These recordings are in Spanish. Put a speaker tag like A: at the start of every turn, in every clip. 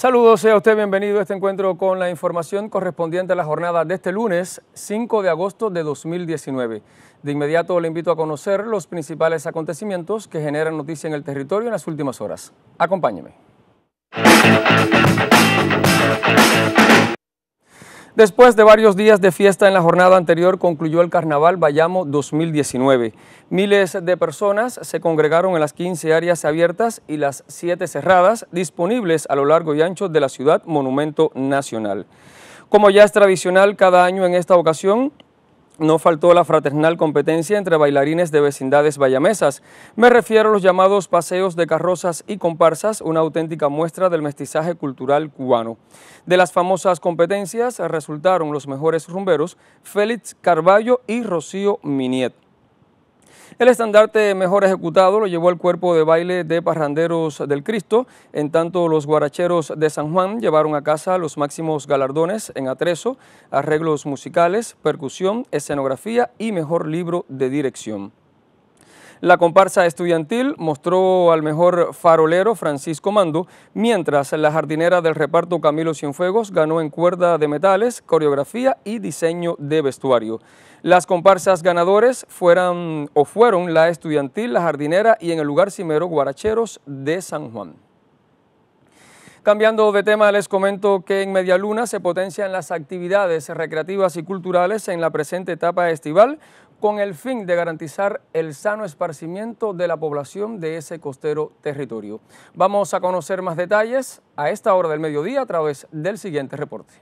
A: Saludos, sea usted bienvenido a este encuentro con la información correspondiente a la jornada de este lunes 5 de agosto de 2019. De inmediato le invito a conocer los principales acontecimientos que generan noticia en el territorio en las últimas horas. Acompáñeme. Después de varios días de fiesta en la jornada anterior, concluyó el Carnaval Bayamo 2019. Miles de personas se congregaron en las 15 áreas abiertas y las 7 cerradas disponibles a lo largo y ancho de la ciudad Monumento Nacional. Como ya es tradicional cada año en esta ocasión, no faltó la fraternal competencia entre bailarines de vecindades bayamesas. Me refiero a los llamados paseos de carrozas y comparsas, una auténtica muestra del mestizaje cultural cubano. De las famosas competencias resultaron los mejores rumberos Félix Carballo y Rocío Miniet. El estandarte mejor ejecutado lo llevó el cuerpo de baile de Parranderos del Cristo, en tanto los guaracheros de San Juan llevaron a casa los máximos galardones en atrezo, arreglos musicales, percusión, escenografía y mejor libro de dirección. La comparsa estudiantil mostró al mejor farolero Francisco Mando, mientras la jardinera del reparto Camilo Cienfuegos ganó en cuerda de metales, coreografía y diseño de vestuario. Las comparsas ganadores o fueron la estudiantil, la jardinera y en el lugar cimero Guaracheros de San Juan. Cambiando de tema, les comento que en Media Medialuna se potencian las actividades recreativas y culturales en la presente etapa estival con el fin de garantizar el sano esparcimiento de la población de ese costero territorio. Vamos a conocer más detalles a esta hora del mediodía a través del siguiente reporte.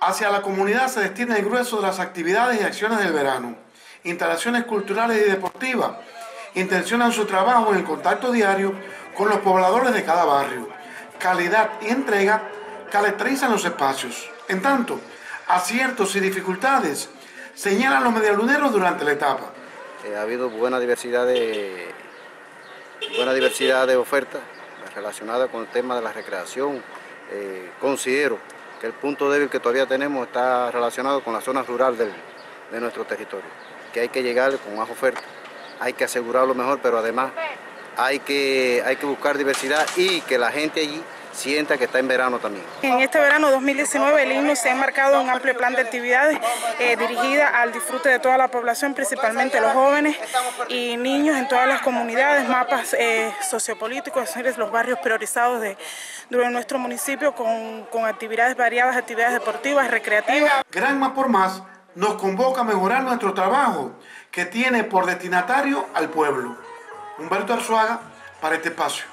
B: Hacia la comunidad se destina el grueso de las actividades y acciones del verano. Instalaciones culturales y deportivas intencionan su trabajo en el contacto diario con los pobladores de cada barrio. Calidad y entrega caracterizan los espacios. En tanto, aciertos y dificultades. Señalan los medialuneros durante la etapa.
C: Eh, ha habido buena diversidad de buena diversidad de ofertas relacionadas con el tema de la recreación. Eh, considero que el punto débil que todavía tenemos está relacionado con la zona rural de nuestro territorio, que hay que llegar con más ofertas, hay que asegurarlo mejor, pero además hay que, hay que buscar diversidad y que la gente allí sienta que está en verano también.
B: En este verano 2019 el himno se ha marcado un amplio plan de actividades eh, dirigida al disfrute de toda la población, principalmente los jóvenes y niños en todas las comunidades, mapas eh, sociopolíticos, los barrios priorizados de, nuestro municipio con, con actividades variadas, actividades deportivas, recreativas. Granma por más nos convoca a mejorar nuestro trabajo que tiene por destinatario al pueblo. Humberto Arzuaga para este espacio.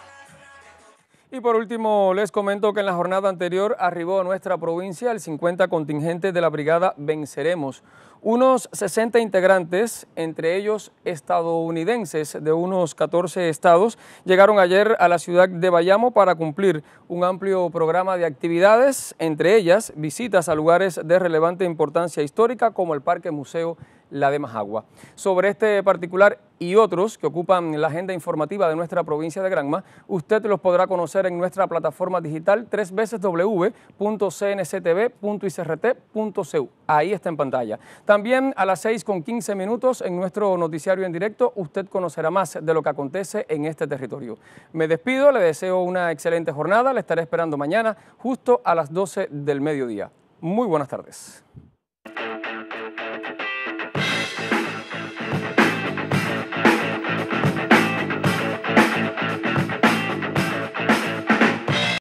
A: Y por último, les comento que en la jornada anterior arribó a nuestra provincia el 50 contingente de la brigada Venceremos, unos 60 integrantes, entre ellos estadounidenses de unos 14 estados, llegaron ayer a la ciudad de Bayamo para cumplir un amplio programa de actividades, entre ellas visitas a lugares de relevante importancia histórica como el Parque Museo la de agua Sobre este particular y otros que ocupan la agenda informativa de nuestra provincia de Granma, usted los podrá conocer en nuestra plataforma digital tres veces www.cnctv.icrt.cu. Ahí está en pantalla. También a las 6 con 15 minutos en nuestro noticiario en directo, usted conocerá más de lo que acontece en este territorio. Me despido, le deseo una excelente jornada, le estaré esperando mañana justo a las 12 del mediodía. Muy buenas tardes.